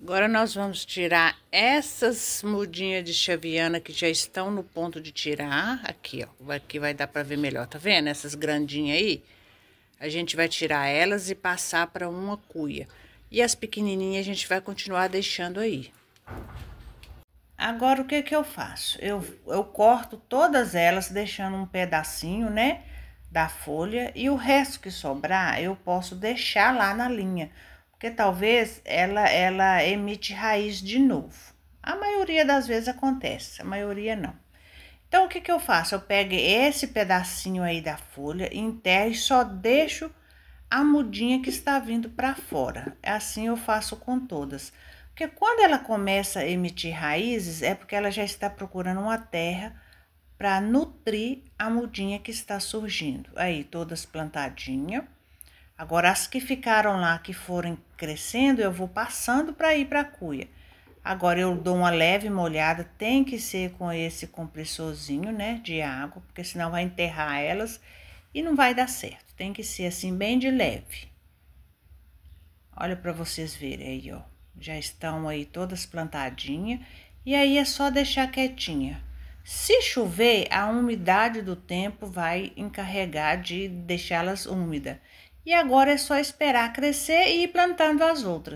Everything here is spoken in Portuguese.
Agora nós vamos tirar essas mudinhas de chaviana que já estão no ponto de tirar. Aqui, ó. Aqui vai dar pra ver melhor, tá vendo? Essas grandinhas aí. A gente vai tirar elas e passar pra uma cuia. E as pequenininhas a gente vai continuar deixando aí. Agora, o que que eu faço? Eu, eu corto todas elas, deixando um pedacinho, né? Da folha. E o resto que sobrar, eu posso deixar lá na linha porque talvez ela, ela emite raiz de novo. A maioria das vezes acontece, a maioria não. Então, o que, que eu faço? Eu pego esse pedacinho aí da folha, enterro e só deixo a mudinha que está vindo para fora. Assim eu faço com todas. Porque quando ela começa a emitir raízes, é porque ela já está procurando uma terra para nutrir a mudinha que está surgindo. Aí, todas plantadinhas. Agora, as que ficaram lá, que forem crescendo, eu vou passando para ir para a cuia. Agora, eu dou uma leve molhada, tem que ser com esse compressorzinho, né, de água, porque senão vai enterrar elas e não vai dar certo. Tem que ser assim, bem de leve. Olha para vocês verem aí, ó. Já estão aí todas plantadinhas. E aí é só deixar quietinha. Se chover, a umidade do tempo vai encarregar de deixá-las úmida e agora é só esperar crescer e ir plantando as outras.